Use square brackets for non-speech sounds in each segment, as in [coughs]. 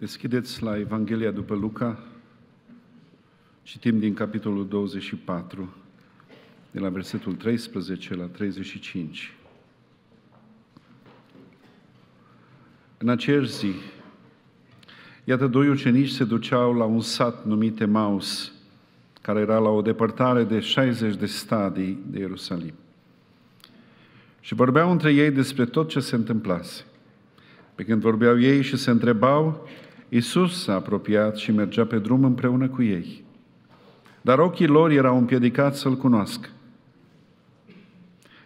Deschideți la Evanghelia după Luca, citim din capitolul 24, de la versetul 13 la 35. În aceeași zi, iată, doi ucenici se duceau la un sat numit Maus, care era la o depărtare de 60 de stadii de Ierusalim. Și vorbeau între ei despre tot ce se întâmplase. Pe când vorbeau ei și se întrebau, Isus s-a apropiat și mergea pe drum împreună cu ei. Dar ochii lor erau împiedicați să-L cunoască.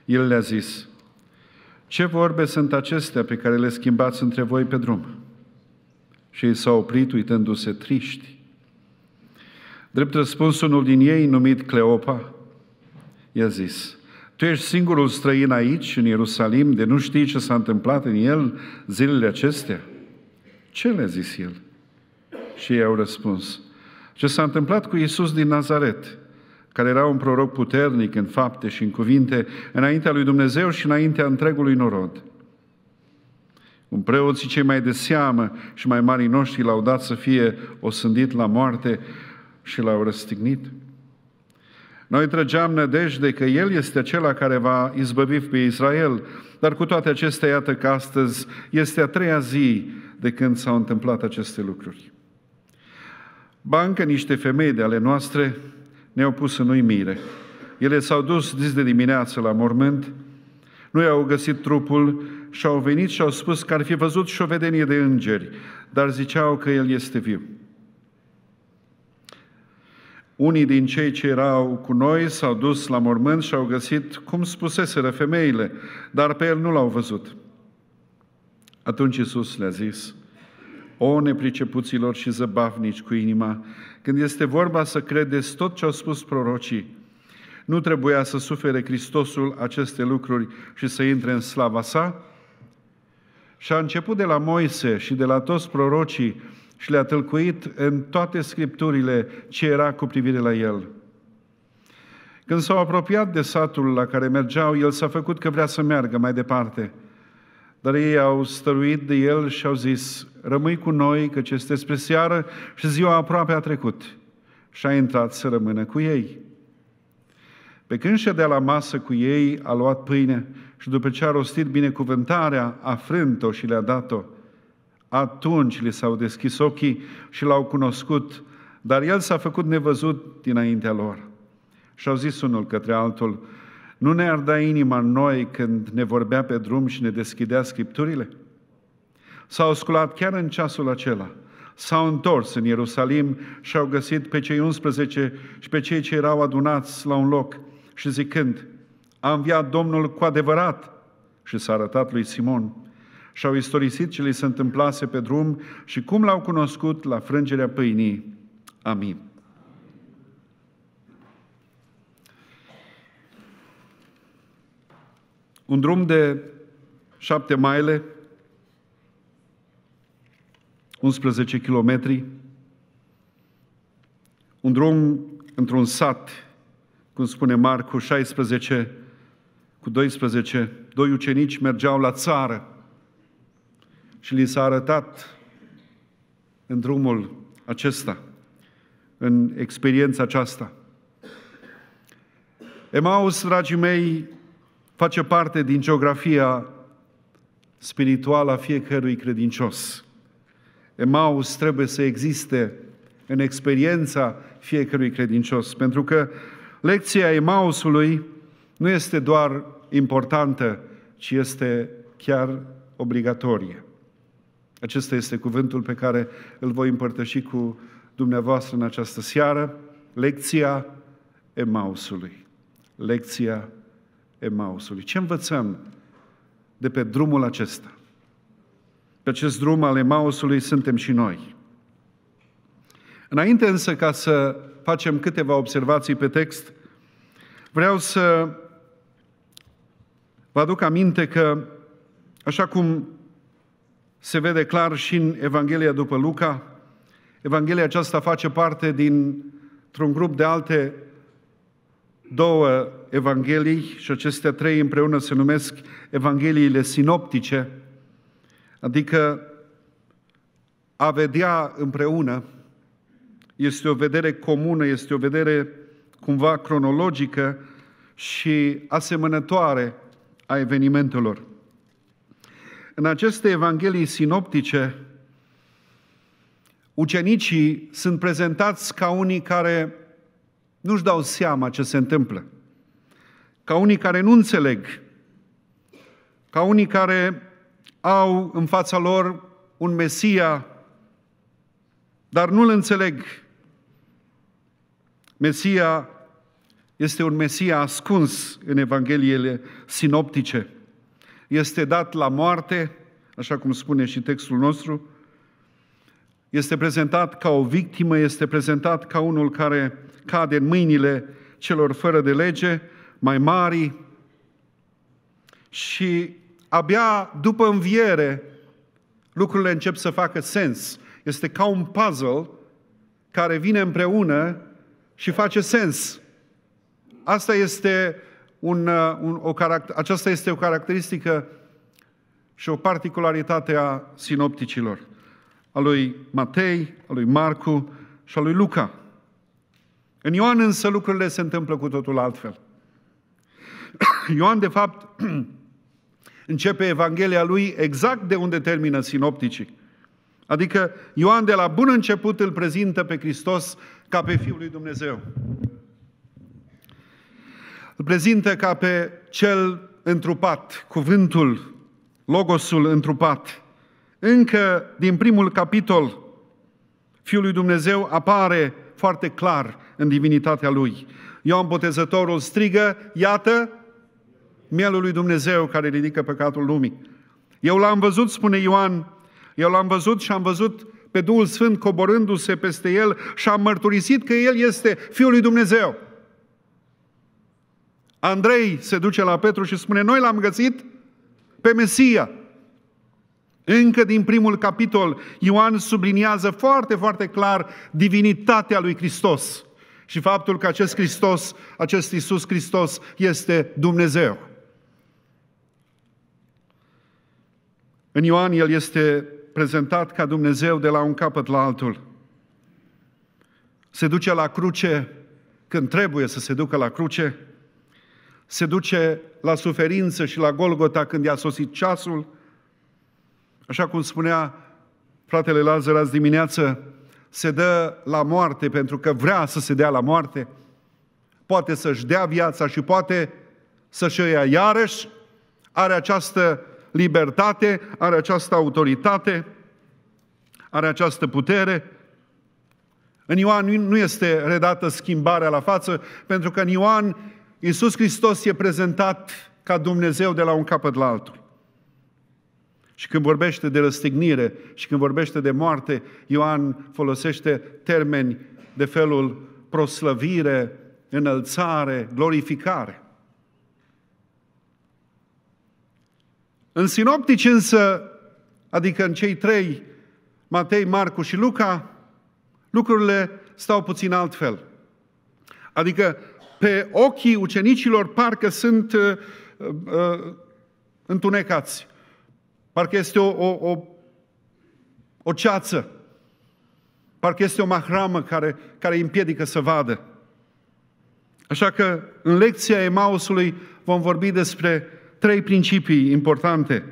El le-a zis, ce vorbe sunt acestea pe care le schimbați între voi pe drum? Și ei s-au oprit uitându-se triști. Drept răspuns, unul din ei, numit Cleopa, i-a zis, Tu ești singurul străin aici, în Ierusalim, de nu știi ce s-a întâmplat în el zilele acestea? Ce le-a zis el? Și ei au răspuns. Ce s-a întâmplat cu Iisus din Nazaret, care era un proroc puternic în fapte și în cuvinte, înaintea lui Dumnezeu și înaintea întregului norod. preot și cei mai de seamă și mai mari noștri l-au dat să fie osândit la moarte și l-au răstignit. Noi trăgeam nădejde că El este acela care va izbăvi pe Israel, dar cu toate acestea, iată că astăzi este a treia zi de când s-au întâmplat aceste lucruri. Bancă niște femei de ale noastre ne-au pus în uimire. Ele s-au dus zis de dimineață la mormânt, nu i-au găsit trupul și au venit și au spus că ar fi văzut și o vedenie de îngeri, dar ziceau că el este viu. Unii din cei ce erau cu noi s-au dus la mormânt și au găsit cum spuseseră femeile, dar pe el nu l-au văzut. Atunci Iisus le-a zis, o nepricepuților și zăbavnici cu inima, când este vorba să credeți tot ce au spus prorocii, nu trebuia să sufere Hristosul aceste lucruri și să intre în slava sa? Și a început de la Moise și de la toți prorocii și le-a tâlcuit în toate scripturile ce era cu privire la el. Când s-au apropiat de satul la care mergeau, el s-a făcut că vrea să meargă mai departe – dar ei au stăruit de el și au zis, rămâi cu noi, căci este spre seară și ziua aproape a trecut. Și a intrat să rămână cu ei. Pe când ședea la masă cu ei, a luat pâine și după ce a rostit binecuvântarea, a frânt-o și le-a dat-o. Atunci li s-au deschis ochii și l-au cunoscut, dar el s-a făcut nevăzut dinaintea lor. Și au zis unul către altul, nu ne-ar da inima noi când ne vorbea pe drum și ne deschidea Scripturile? S-au sculat chiar în ceasul acela, s-au întors în Ierusalim și au găsit pe cei 11 și pe cei ce erau adunați la un loc și zicând, a înviat Domnul cu adevărat și s-a arătat lui Simon. Și au istorisit ce li se întâmplase pe drum și cum l-au cunoscut la frângerea pâinii. Amin. un drum de șapte maile, 11 kilometri, un drum într-un sat, cum spune Marcu 16 cu 12, doi ucenici mergeau la țară și li s-a arătat în drumul acesta, în experiența aceasta. Emaus, dragii mei, face parte din geografia spirituală a fiecărui credincios. Emaus trebuie să existe în experiența fiecărui credincios, pentru că lecția Emausului nu este doar importantă, ci este chiar obligatorie. Acesta este cuvântul pe care îl voi împărtăși cu dumneavoastră în această seară, lecția Emausului. Lecția Emausului. Ce învățăm de pe drumul acesta? Pe acest drum al Emausului suntem și noi. Înainte însă ca să facem câteva observații pe text, vreau să vă aduc aminte că, așa cum se vede clar și în Evanghelia după Luca, Evanghelia aceasta face parte dintr-un grup de alte două evanghelii și acestea trei împreună se numesc Evangheliile sinoptice, adică a vedea împreună este o vedere comună, este o vedere cumva cronologică și asemănătoare a evenimentelor. În aceste evanghelii sinoptice, ucenicii sunt prezentați ca unii care nu-și dau seama ce se întâmplă. Ca unii care nu înțeleg, ca unii care au în fața lor un Mesia, dar nu-l înțeleg. Mesia este un Mesia ascuns în Evangheliile sinoptice. Este dat la moarte, așa cum spune și textul nostru, este prezentat ca o victimă, este prezentat ca unul care cade în mâinile celor fără de lege, mai mari. Și abia după înviere, lucrurile încep să facă sens. Este ca un puzzle care vine împreună și face sens. Asta este un, uh, un, o aceasta este o caracteristică și o particularitate a sinopticilor, a lui Matei, a lui Marcu și a lui Luca. În Ioan însă lucrurile se întâmplă cu totul altfel. [clears throat] Ioan, de fapt, [clears throat] începe Evanghelia lui exact de unde termină sinopticii. Adică Ioan de la bun început îl prezintă pe Hristos ca pe Fiul lui Dumnezeu. Îl prezintă ca pe cel întrupat, cuvântul, logosul întrupat. Încă din primul capitol, Fiul lui Dumnezeu apare foarte clar în divinitatea Lui. Ioan Botezătorul strigă, iată, mielul lui Dumnezeu care ridică păcatul lumii. Eu l-am văzut, spune Ioan, eu l-am văzut și am văzut pe Duhul Sfânt coborându-se peste el și am mărturisit că el este Fiul lui Dumnezeu. Andrei se duce la Petru și spune, noi l-am găsit pe Mesia. Încă din primul capitol, Ioan subliniază foarte, foarte clar divinitatea lui Hristos și faptul că acest Hristos, acest Iisus Hristos este Dumnezeu. În Ioan el este prezentat ca Dumnezeu de la un capăt la altul. Se duce la cruce când trebuie să se ducă la cruce, se duce la suferință și la Golgota când i-a sosit ceasul, așa cum spunea fratele Lazar azi dimineață, se dă la moarte pentru că vrea să se dea la moarte, poate să-și dea viața și poate să-și o ia iarăși, are această libertate, are această autoritate, are această putere. În Ioan nu este redată schimbarea la față, pentru că în Ioan Iisus Hristos e prezentat ca Dumnezeu de la un capăt la altul. Și când vorbește de răstignire și când vorbește de moarte, Ioan folosește termeni de felul proslăvire, înălțare, glorificare. În sinoptici însă, adică în cei trei, Matei, Marcu și Luca, lucrurile stau puțin altfel. Adică pe ochii ucenicilor parcă sunt uh, uh, întunecați. Parcă este o, o, o, o ceață. Parcă este o mahramă care, care îi împiedică să vadă. Așa că în lecția Emausului vom vorbi despre trei principii importante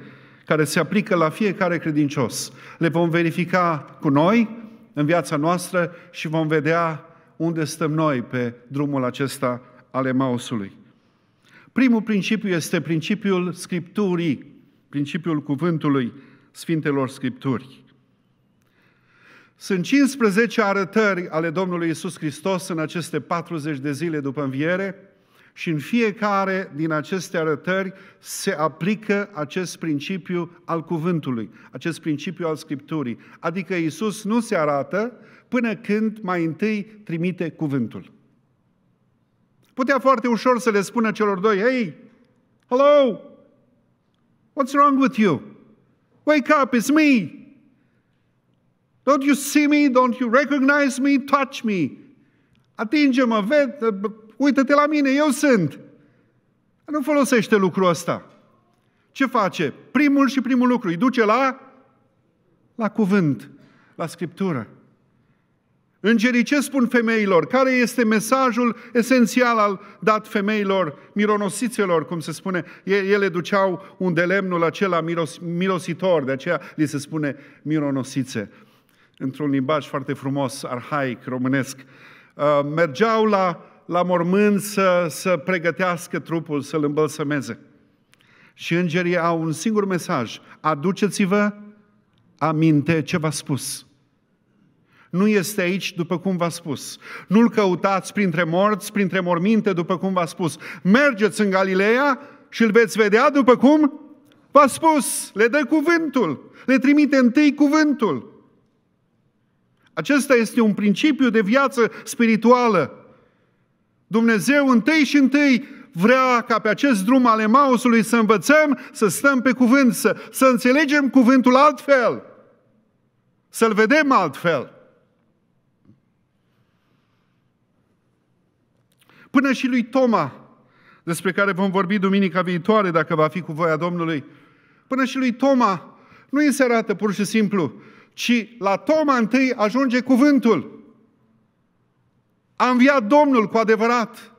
care se aplică la fiecare credincios. Le vom verifica cu noi în viața noastră și vom vedea unde stăm noi pe drumul acesta al Emausului. Primul principiu este principiul Scripturii principiul cuvântului Sfintelor Scripturi. Sunt 15 arătări ale Domnului Isus Hristos în aceste 40 de zile după înviere și în fiecare din aceste arătări se aplică acest principiu al cuvântului, acest principiu al Scripturii. Adică Isus nu se arată până când mai întâi trimite cuvântul. Putea foarte ușor să le spună celor doi, hei, hello, What's wrong with you? Wake up, it's me. Don't you see me? Don't you recognize me? Touch me. Atinge-mă, vede, uită-te la mine, eu sunt. Nu folosește lucrul ăsta. Ce face? Primul și primul lucru îi duce la la cuvânt, la scriptură. Îngerii ce spun femeilor? Care este mesajul esențial al dat femeilor, mironosițelor, cum se spune? Ele duceau un de lemnul acela miros, mirositor, de aceea li se spune mironosițe. Într-un limbaj foarte frumos, arhaic, românesc. Uh, mergeau la, la mormânt să, să pregătească trupul, să-l îmbălsămeze. Și îngerii au un singur mesaj. Aduceți-vă aminte ce v-a spus nu este aici după cum v-a spus. Nu-l căutați printre morți, printre morminte, după cum v-a spus. Mergeți în Galileea și îl veți vedea după cum v-a spus. Le dă cuvântul, le trimite întâi cuvântul. Acesta este un principiu de viață spirituală. Dumnezeu întâi și întâi vrea ca pe acest drum al Emausului să învățăm să stăm pe cuvânt, să, să înțelegem cuvântul altfel, să-l vedem altfel. Până și lui Toma, despre care vom vorbi duminica viitoare, dacă va fi cu voia Domnului, până și lui Toma nu îi se arată pur și simplu, ci la Toma întâi ajunge cuvântul. A înviat Domnul cu adevărat.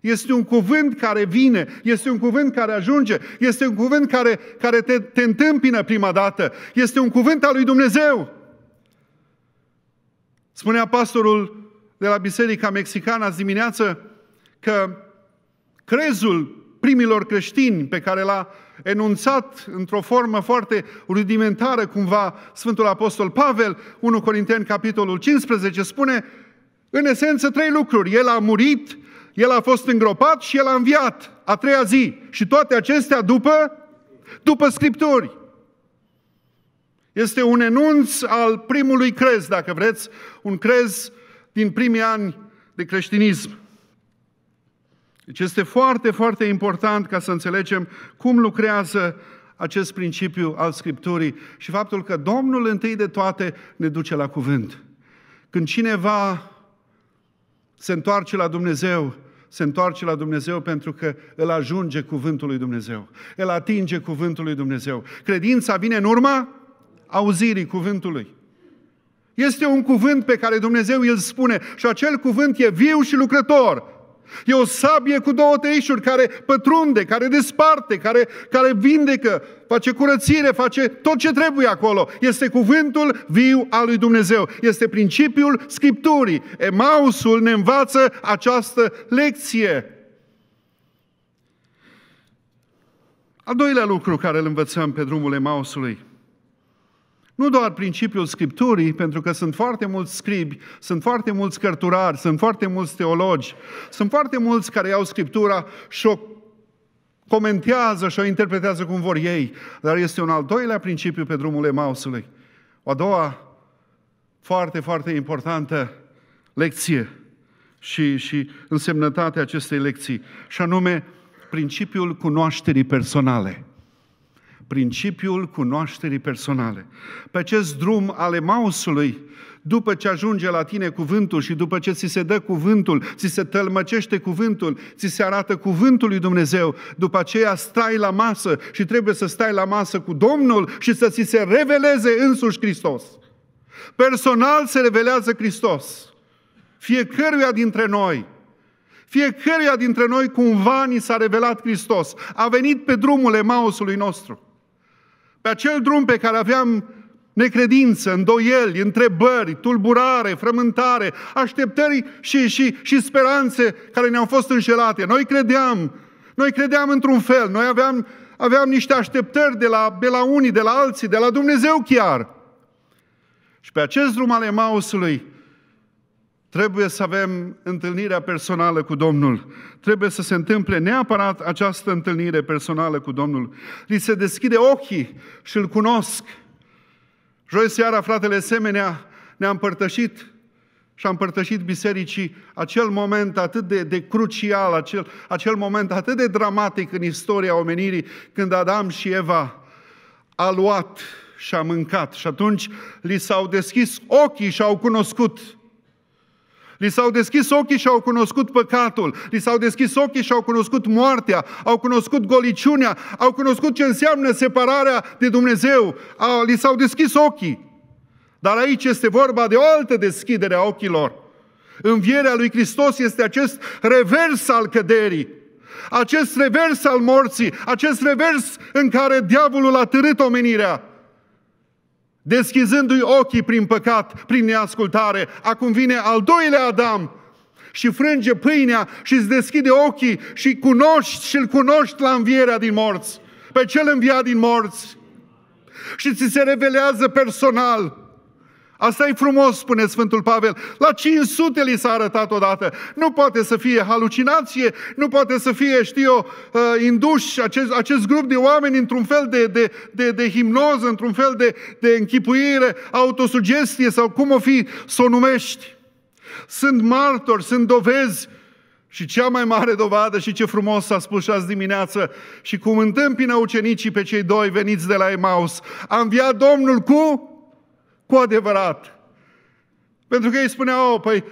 Este un cuvânt care vine, este un cuvânt care ajunge, este un cuvânt care, care te, te întâmpină prima dată, este un cuvânt al lui Dumnezeu. Spunea pastorul de la Biserica Mexicană azi dimineață, că crezul primilor creștini pe care l-a enunțat într-o formă foarte rudimentară cumva Sfântul Apostol Pavel, 1 Corinteni capitolul 15, spune în esență trei lucruri. El a murit, el a fost îngropat și el a înviat a treia zi. Și toate acestea după, după Scripturi. Este un enunț al primului crez, dacă vreți, un crez din primii ani de creștinism. Deci este foarte, foarte important ca să înțelegem cum lucrează acest principiu al Scripturii și faptul că Domnul întâi de toate ne duce la cuvânt. Când cineva se întoarce la Dumnezeu, se întoarce la Dumnezeu pentru că îl ajunge cuvântul lui Dumnezeu, el atinge cuvântul lui Dumnezeu. Credința vine în urma auzirii cuvântului. Este un cuvânt pe care Dumnezeu îl spune și acel cuvânt e viu și lucrător. E o sabie cu două tăișuri care pătrunde, care desparte, care, care vindecă, face curățire, face tot ce trebuie acolo. Este cuvântul viu al lui Dumnezeu. Este principiul Scripturii. Emausul ne învață această lecție. Al doilea lucru care îl învățăm pe drumul Emausului nu doar principiul Scripturii, pentru că sunt foarte mulți scribi, sunt foarte mulți cărturari, sunt foarte mulți teologi, sunt foarte mulți care iau Scriptura și o comentează și o interpretează cum vor ei, dar este un al doilea principiu pe drumul Emausului. O a doua, foarte, foarte importantă lecție și, și însemnătatea acestei lecții, și anume principiul cunoașterii personale principiul cunoașterii personale. Pe acest drum al Emausului, după ce ajunge la tine cuvântul și după ce ți se dă cuvântul, ți se tălmăcește cuvântul, ți se arată cuvântul lui Dumnezeu, după aceea stai la masă și trebuie să stai la masă cu Domnul și să ți se reveleze însuși Hristos. Personal se revelează Hristos. Fiecăruia dintre noi, fiecăruia dintre noi cumva ni s-a revelat Hristos. A venit pe drumul Emausului nostru. Pe acel drum pe care aveam necredință, îndoieli, întrebări, tulburare, frământare, așteptări și, și, și speranțe care ne-au fost înșelate. Noi credeam, noi credeam într-un fel, noi aveam, aveam niște așteptări de la, de la unii, de la alții, de la Dumnezeu chiar. Și pe acest drum al Emausului, Trebuie să avem întâlnirea personală cu Domnul. Trebuie să se întâmple neapărat această întâlnire personală cu Domnul. Li se deschide ochii și îl cunosc. Joi seara, fratele Semenea ne-a împărtășit și a împărtășit bisericii acel moment atât de, de crucial, acel, acel moment atât de dramatic în istoria omenirii, când Adam și Eva a luat și a mâncat. Și atunci li s-au deschis ochii și au cunoscut Li s-au deschis ochii și au cunoscut păcatul. Li s-au deschis ochii și au cunoscut moartea. Au cunoscut goliciunea. Au cunoscut ce înseamnă separarea de Dumnezeu. Li s-au deschis ochii. Dar aici este vorba de o altă deschidere a ochilor. Învierea lui Hristos este acest revers al căderii. Acest revers al morții, acest revers în care diavolul a târât omenirea deschizându-i ochii prin păcat, prin neascultare. Acum vine al doilea Adam și frânge pâinea și îți deschide ochii și cunoști și îl cunoști la învierea din morți, pe cel înviat din morți. Și ți se revelează personal. Asta e frumos, spune Sfântul Pavel. La 500 li s-a arătat odată. Nu poate să fie halucinație, nu poate să fie, știu eu, uh, induși, acest, acest grup de oameni într-un fel de, de, de, de himnoză, într-un fel de, de închipuire, autosugestie sau cum o fi să o numești. Sunt martori, sunt dovezi și cea mai mare dovadă și ce frumos s-a spus și azi dimineață și cum întâmpină ucenicii pe cei doi veniți de la Emaus. Am viat Domnul cu cu adevărat. Pentru că ei spuneau, oh, păi,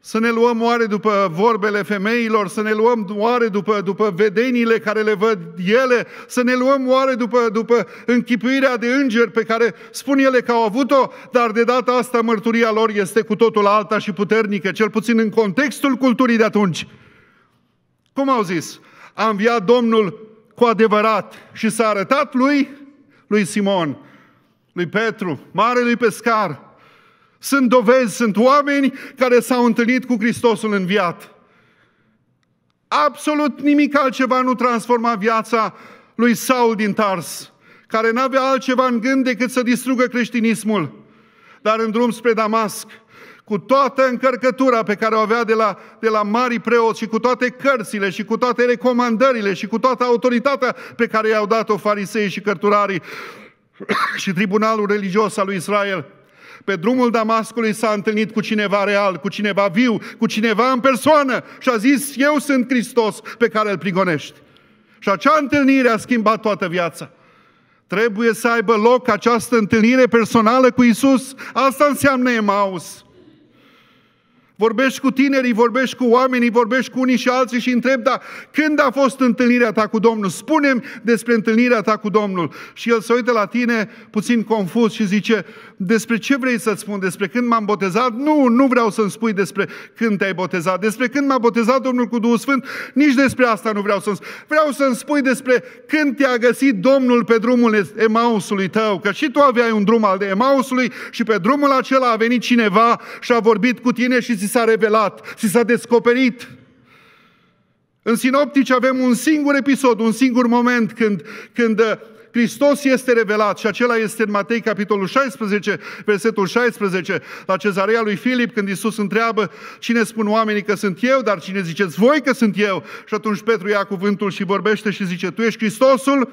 să ne luăm oare după vorbele femeilor, să ne luăm oare după, după vedenile care le văd ele, să ne luăm oare după, după închipuirea de îngeri pe care spun ele că au avut-o, dar de data asta mărturia lor este cu totul alta și puternică, cel puțin în contextul culturii de atunci. Cum au zis? A înviat Domnul cu adevărat și s-a arătat lui, lui Simon lui Petru, marelui pescar. Sunt dovezi, sunt oameni care s-au întâlnit cu Hristosul înviat. Absolut nimic altceva nu transforma viața lui Saul din Tars, care n-avea altceva în gând decât să distrugă creștinismul. Dar în drum spre Damasc, cu toată încărcătura pe care o avea de la, de la marii preoți și cu toate cărțile și cu toate recomandările și cu toată autoritatea pe care i-au dat-o farisei și cărturarii, [coughs] și tribunalul religios al lui Israel. Pe drumul Damascului s-a întâlnit cu cineva real, cu cineva viu, cu cineva în persoană și a zis, eu sunt Hristos pe care îl prigonești. Și acea întâlnire a schimbat toată viața. Trebuie să aibă loc această întâlnire personală cu Isus. Asta înseamnă Emaus. Vorbești cu tinerii, vorbești cu oamenii, vorbești cu unii și alții și întreb, dar când a fost întâlnirea ta cu Domnul? Spunem despre întâlnirea ta cu Domnul. Și el se uită la tine puțin confuz și zice, despre ce vrei să-ți spun? Despre când m-am botezat? Nu, nu vreau să-mi spui despre când te-ai botezat. Despre când m-a botezat Domnul cu Duhul Sfânt? Nici despre asta nu vreau să-mi spui. Vreau să-mi spui despre când te-a găsit Domnul pe drumul Emausului tău, că și tu aveai un drum al de Emausului și pe drumul acela a venit cineva și a vorbit cu tine și ți s-a revelat, ți s-a descoperit. În sinoptici avem un singur episod, un singur moment când, când uh, Hristos este revelat și acela este în Matei capitolul 16, versetul 16, la cezarea lui Filip, când Iisus întreabă cine spun oamenii că sunt eu, dar cine ziceți voi că sunt eu? Și atunci Petru ia cuvântul și vorbește și zice, tu ești Hristosul?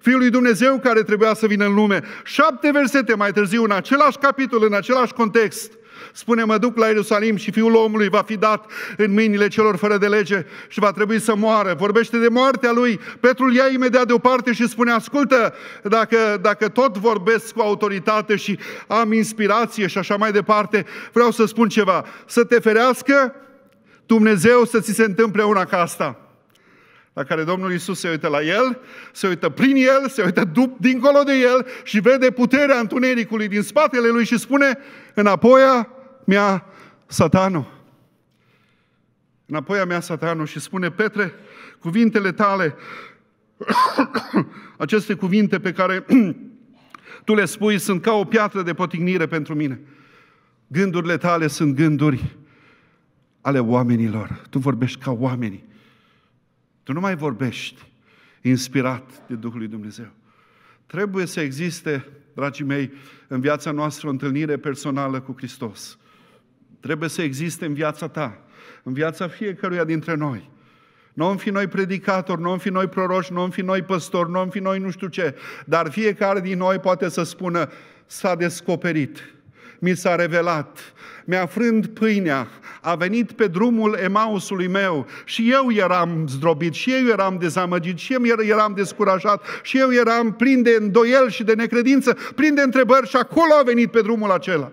Fiul lui Dumnezeu care trebuia să vină în lume. Șapte versete mai târziu, în același capitol, în același context – spune mă duc la Ierusalim și fiul omului va fi dat în mâinile celor fără de lege și va trebui să moară. Vorbește de moartea lui. Petru ia imediat deoparte și spune, ascultă, dacă, dacă tot vorbesc cu autoritate și am inspirație și așa mai departe, vreau să spun ceva. Să te ferească Dumnezeu să ți se întâmple una ca asta la care Domnul Isus se uită la el, se uită prin el, se uită dup, dincolo de el și vede puterea întunericului din spatele lui și spune, înapoi mea satanul. Înapoi a mea satanul și spune, Petre, cuvintele tale, [coughs] aceste cuvinte pe care [clears throat] tu le spui sunt ca o piatră de potignire pentru mine. Gândurile tale sunt gânduri ale oamenilor. Tu vorbești ca oamenii. Tu nu mai vorbești inspirat de Duhul lui Dumnezeu. Trebuie să existe, dragii mei, în viața noastră o întâlnire personală cu Hristos trebuie să existe în viața ta, în viața fiecăruia dintre noi. Nu am fi noi predicatori, nu am fi noi proroși, nu am fi noi păstori, nu am fi noi nu știu ce, dar fiecare din noi poate să spună, s-a descoperit, mi s-a revelat, mi-a frânt pâinea, a venit pe drumul Emausului meu și eu eram zdrobit, și eu eram dezamăgit, și eu er-, eram descurajat, și eu eram plin de îndoiel și de necredință, plin de întrebări și acolo a venit pe drumul acela.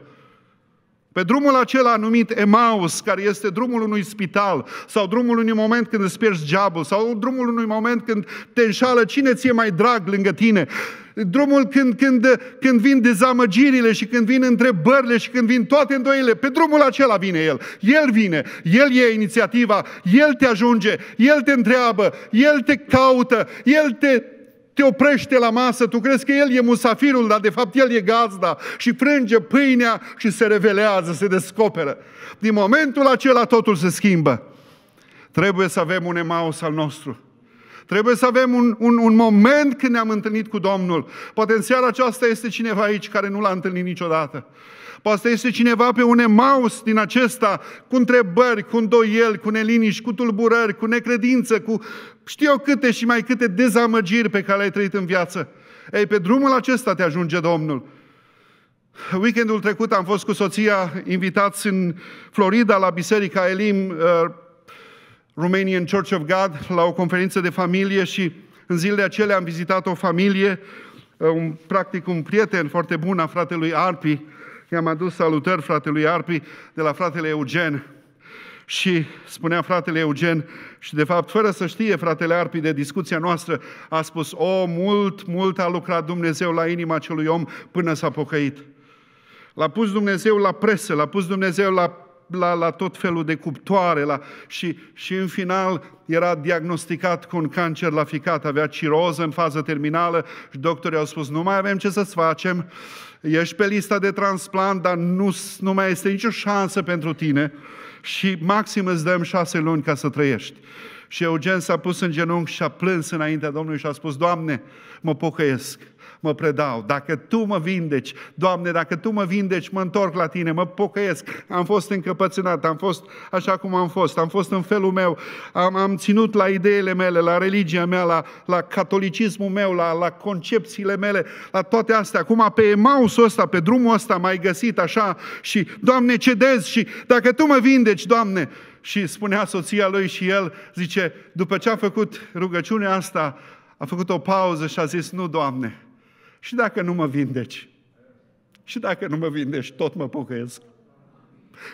Pe drumul acela numit Emaus, care este drumul unui spital, sau drumul unui moment când îți pierzi geabul, sau drumul unui moment când te înșală cine ți-e mai drag lângă tine, drumul când, când, când vin dezamăgirile și când vin întrebările și când vin toate îndoile, pe drumul acela vine El. El vine, El e inițiativa, El te ajunge, El te întreabă, El te caută, El te te oprește la masă, tu crezi că el e musafirul, dar de fapt el e gazda și frânge pâinea și se revelează, se descoperă. Din momentul acela totul se schimbă. Trebuie să avem un emaus al nostru. Trebuie să avem un, un, un moment când ne-am întâlnit cu Domnul. Poate în seara aceasta este cineva aici care nu l-a întâlnit niciodată. Poate este cineva pe un emaus din acesta, cu întrebări, cu îndoieli, cu neliniști, cu tulburări, cu necredință, cu știu eu câte și mai câte dezamăgiri pe care le-ai trăit în viață. Ei, pe drumul acesta te ajunge Domnul. Weekendul trecut am fost cu soția invitați în Florida la Biserica Elim uh, Romanian Church of God la o conferință de familie și în zilele acelea am vizitat o familie, uh, un, practic un prieten foarte bun a fratelui Arpi. I-am adus salutări fratelui Arpi de la fratele Eugen. Și spunea fratele Eugen, și de fapt, fără să știe fratele Arpi de discuția noastră, a spus, o, mult, mult a lucrat Dumnezeu la inima acelui om până s-a pocăit. L-a pus Dumnezeu la presă, l-a pus Dumnezeu la la, la tot felul de cuptoare la, și, și în final era diagnosticat cu un cancer la ficat, avea ciroză în fază terminală și doctorii au spus, nu mai avem ce să-ți facem, ești pe lista de transplant, dar nu, nu mai este nicio șansă pentru tine și maxim îți dăm șase luni ca să trăiești. Și Eugen s-a pus în genunchi și a plâns înaintea Domnului și a spus, Doamne, mă pocăiesc mă predau. Dacă Tu mă vindeci, Doamne, dacă Tu mă vindeci, mă întorc la Tine, mă pocăiesc. Am fost încăpățânat, am fost așa cum am fost, am fost în felul meu, am, am ținut la ideile mele, la religia mea, la, la catolicismul meu, la, la concepțiile mele, la toate astea. Acum pe emausul ăsta, pe drumul ăsta mai găsit așa și, Doamne, cedez și dacă Tu mă vindeci, Doamne, și spunea soția lui și el, zice, după ce a făcut rugăciunea asta, a făcut o pauză și a zis, nu, Doamne, și dacă nu mă vindeci? Și dacă nu mă vindești, tot mă pocăiesc.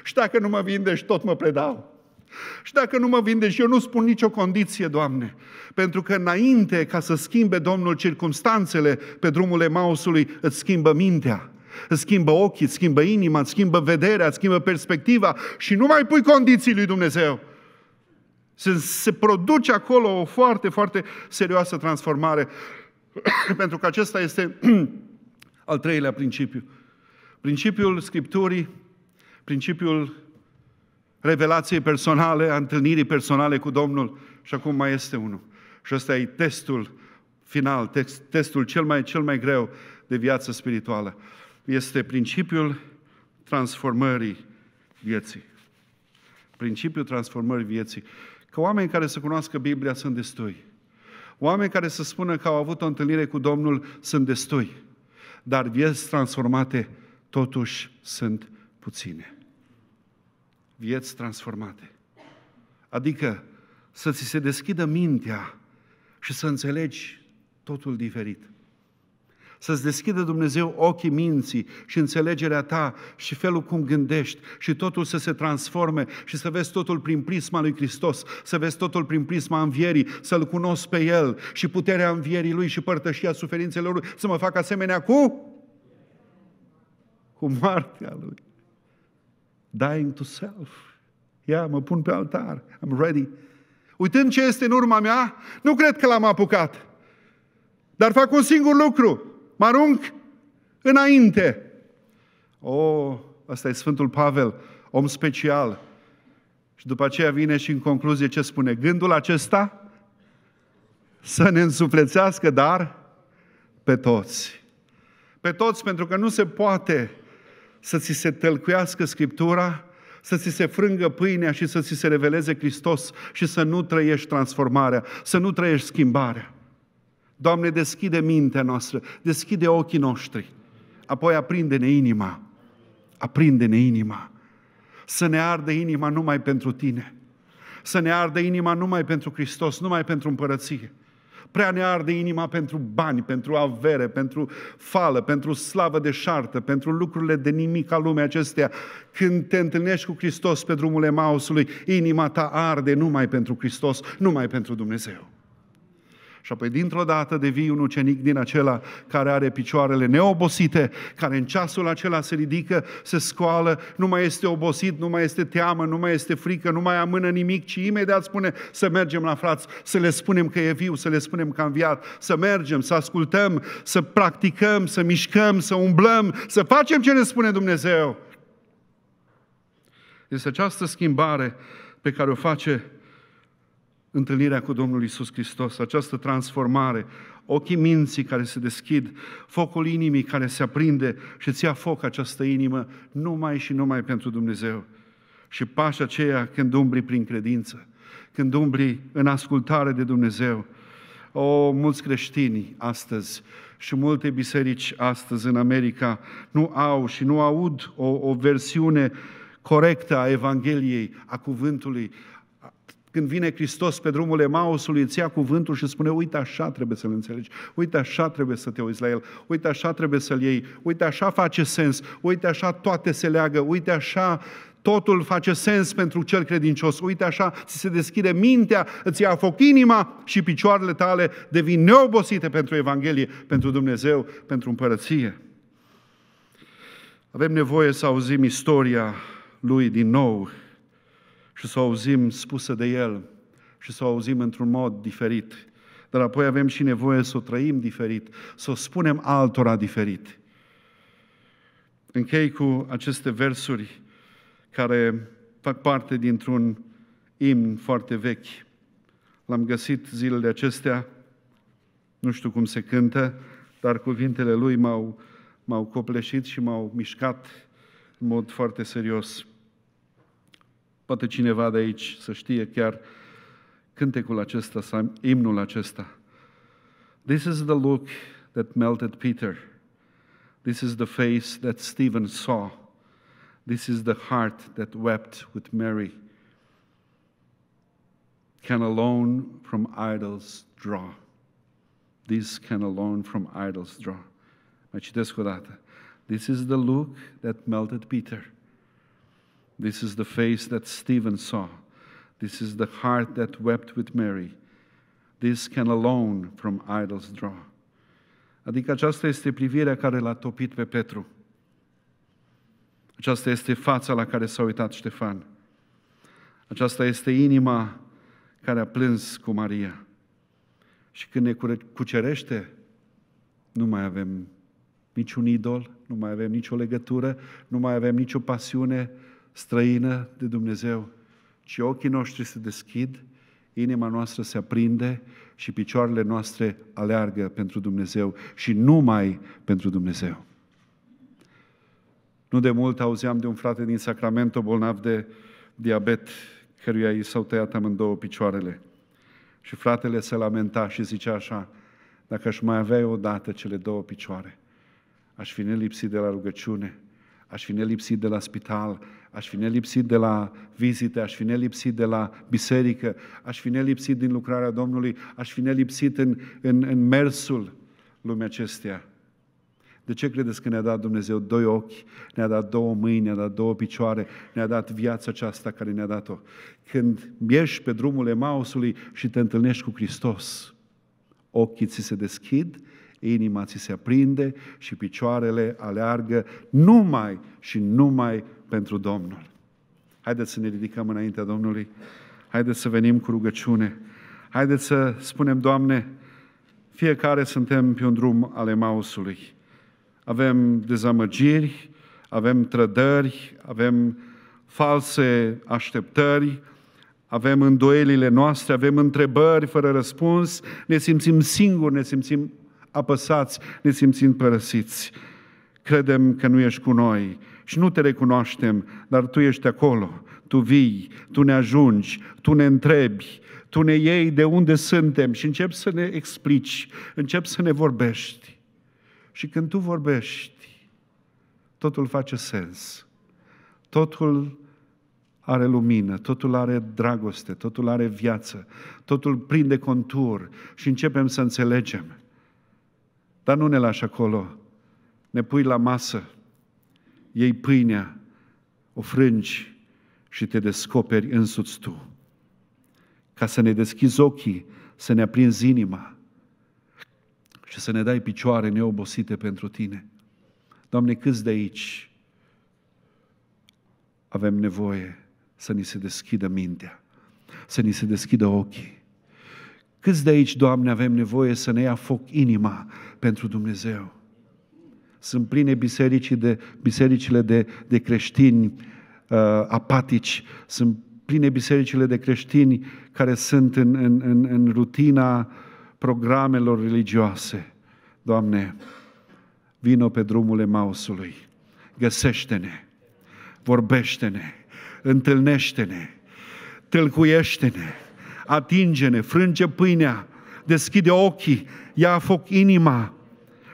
Și dacă nu mă vindești, tot mă predau. Și dacă nu mă vindești, eu nu spun nicio condiție, Doamne. Pentru că înainte ca să schimbe Domnul circumstanțele pe drumul Emausului, îți schimbă mintea. Îți schimbă ochii, îți schimbă inima, îți schimbă vederea, îți schimbă perspectiva și nu mai pui condiții lui Dumnezeu. Se, se produce acolo o foarte, foarte serioasă transformare. [coughs] Pentru că acesta este [clears throat] al treilea principiu. Principiul Scripturii, principiul revelației personale, a întâlnirii personale cu Domnul. Și acum mai este unul. Și ăsta e testul final, test, testul cel mai, cel mai greu de viață spirituală. Este principiul transformării vieții. Principiul transformării vieții. Că oamenii care să cunoască Biblia sunt destui. Oameni care să spună că au avut o întâlnire cu Domnul sunt destui, dar vieți transformate totuși sunt puține. Vieți transformate. Adică să ți se deschidă mintea și să înțelegi totul diferit. Să-ți deschidă Dumnezeu ochii minții și înțelegerea ta și felul cum gândești și totul să se transforme și să vezi totul prin prisma lui Hristos, să vezi totul prin prisma învierii, să-L cunosc pe El și puterea învierii Lui și părtășia suferințelor Lui, să mă fac asemenea cu? Cu moartea Lui. Dying to self. Ia, mă pun pe altar. I'm ready. Uitând ce este în urma mea, nu cred că l-am apucat. Dar fac un singur lucru. Mă arunc înainte. O, oh, asta e Sfântul Pavel, om special. Și după aceea vine și în concluzie ce spune? Gândul acesta să ne însuflețească, dar pe toți. Pe toți, pentru că nu se poate să ți se tălcuiască Scriptura, să ți se frângă pâinea și să ți se reveleze Hristos și să nu trăiești transformarea, să nu trăiești schimbarea. Doamne, deschide mintea noastră, deschide ochii noștri, apoi aprinde-ne inima, aprinde-ne inima, să ne arde inima numai pentru Tine, să ne arde inima numai pentru Hristos, numai pentru împărăție. Prea ne arde inima pentru bani, pentru avere, pentru fală, pentru slavă de șartă, pentru lucrurile de nimic al lumea acestea. Când te întâlnești cu Hristos pe drumul Emausului, inima ta arde numai pentru Hristos, numai pentru Dumnezeu. Și apoi dintr-o dată devii un ucenic din acela care are picioarele neobosite, care în ceasul acela se ridică, se scoală, nu mai este obosit, nu mai este teamă, nu mai este frică, nu mai amână nimic, ci imediat spune să mergem la frați, să le spunem că e viu, să le spunem că a înviat, să mergem, să ascultăm, să practicăm, să mișcăm, să umblăm, să facem ce ne spune Dumnezeu. Este această schimbare pe care o face întâlnirea cu Domnul Isus Hristos, această transformare, ochii minții care se deschid, focul inimii care se aprinde și ți a foc această inimă numai și numai pentru Dumnezeu. Și pașa aceea când umbri prin credință, când umbri în ascultare de Dumnezeu. O, mulți creștini astăzi și multe biserici astăzi în America nu au și nu aud o, o versiune corectă a Evangheliei, a cuvântului, când vine Hristos pe drumul Emausului, îți ia cuvântul și spune, uite așa trebuie să-L înțelegi, uite așa trebuie să te uiți la El, uite așa trebuie să-L iei, uite așa face sens, uite așa toate se leagă, uite așa totul face sens pentru cel credincios, uite așa ți se deschide mintea, îți ia foc inima și picioarele tale devin neobosite pentru Evanghelie, pentru Dumnezeu, pentru împărăție. Avem nevoie să auzim istoria lui din nou și să o auzim spusă de El și să o auzim într-un mod diferit. Dar apoi avem și nevoie să o trăim diferit, să o spunem altora diferit. Închei cu aceste versuri care fac parte dintr-un imn foarte vechi. L-am găsit zilele acestea, nu știu cum se cântă, dar cuvintele lui m-au, m-au copleșit și m-au mișcat în mod foarte serios. Poate cineva de aici să știe chiar cântecul acesta sau imnul acesta. This is the look that melted Peter. This is the face that Stephen saw. This is the heart that wept with Mary. Can alone from idols draw. This can alone from idols draw. Mai citesc o dată. This is the look that melted Peter. This is the face that Stephen saw. This is the heart that wept with Mary. This can alone from idols draw. Adică aceasta este privirea care l-a topit pe Petru. Aceasta este fața la care s-a uitat Ștefan. Aceasta este inima care a plâns cu Maria. Și când ne cucerește, nu mai avem niciun idol, nu mai avem nicio legătură, nu mai avem nicio pasiune, străină de Dumnezeu, ci ochii noștri se deschid, inima noastră se aprinde și picioarele noastre aleargă pentru Dumnezeu și numai pentru Dumnezeu. Nu de mult auzeam de un frate din Sacramento bolnav de diabet, căruia i s-au tăiat amândouă picioarele. Și fratele se lamenta și zicea așa, dacă aș mai avea o dată cele două picioare, aș fi nelipsit de la rugăciune, aș fi nelipsit de la spital, aș fi nelipsit de la vizite, aș fi nelipsit de la biserică, aș fi nelipsit din lucrarea Domnului, aș fi nelipsit în, în, în mersul lumea acesteia. De ce credeți că ne-a dat Dumnezeu doi ochi, ne-a dat două mâini, ne-a dat două picioare, ne-a dat viața aceasta care ne-a dat-o? Când ieși pe drumul Emausului și te întâlnești cu Hristos, ochii ți se deschid inima ți se aprinde și picioarele aleargă numai și numai pentru Domnul. Haideți să ne ridicăm înaintea Domnului, haideți să venim cu rugăciune, haideți să spunem, Doamne, fiecare suntem pe un drum ale mausului. Avem dezamăgiri, avem trădări, avem false așteptări, avem îndoielile noastre, avem întrebări fără răspuns, ne simțim singuri, ne simțim apăsați, ne simțim părăsiți. Credem că nu ești cu noi și nu te recunoaștem, dar Tu ești acolo, Tu vii, Tu ne ajungi, Tu ne întrebi, Tu ne iei de unde suntem și începi să ne explici, începi să ne vorbești. Și când Tu vorbești, totul face sens, totul are lumină, totul are dragoste, totul are viață, totul prinde contur și începem să înțelegem dar nu ne lași acolo. Ne pui la masă, iei pâinea, o frângi și te descoperi însuți tu. Ca să ne deschizi ochii, să ne aprinzi inima și să ne dai picioare neobosite pentru tine. Doamne, câți de aici avem nevoie să ni se deschidă mintea, să ni se deschidă ochii. Câți de aici, Doamne, avem nevoie să ne ia foc inima, pentru Dumnezeu. Sunt pline bisericii de, bisericile de, de creștini uh, apatici, sunt pline bisericile de creștini care sunt în, în, în, în rutina programelor religioase. Doamne, vino pe drumul Emausului, găsește-ne, vorbește-ne, întâlnește-ne, tâlcuiește-ne, atinge-ne, frânge pâinea, deschide ochii, ia foc inima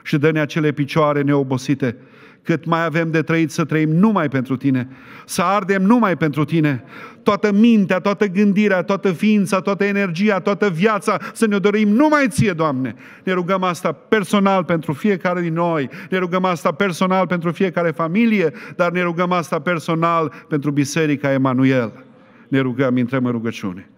și dă-ne acele picioare neobosite. Cât mai avem de trăit să trăim numai pentru Tine, să ardem numai pentru Tine. Toată mintea, toată gândirea, toată ființa, toată energia, toată viața, să ne-o dorim numai Ție, Doamne. Ne rugăm asta personal pentru fiecare din noi, ne rugăm asta personal pentru fiecare familie, dar ne rugăm asta personal pentru Biserica Emanuel. Ne rugăm, intrăm în rugăciune.